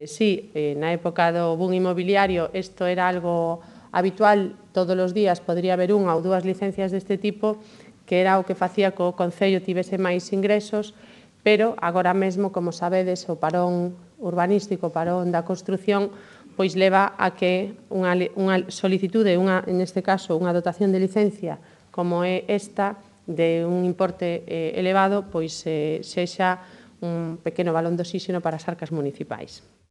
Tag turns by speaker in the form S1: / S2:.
S1: Sí, eh, na época do boom inmobiliario isto era algo habitual, todos os días podría haber unha ou dúas licencias deste tipo, que era o que facía que o Concello tivese máis ingresos, pero agora mesmo, como sabedes, o parón urbanístico, o parón da construción, pois leva a que unha, unha solicitude, unha, en este caso, unha dotación de licencia como é esta, de un importe eh, elevado, pois eh, sexa un pequeno balón de oxígeno para as arcas municipais.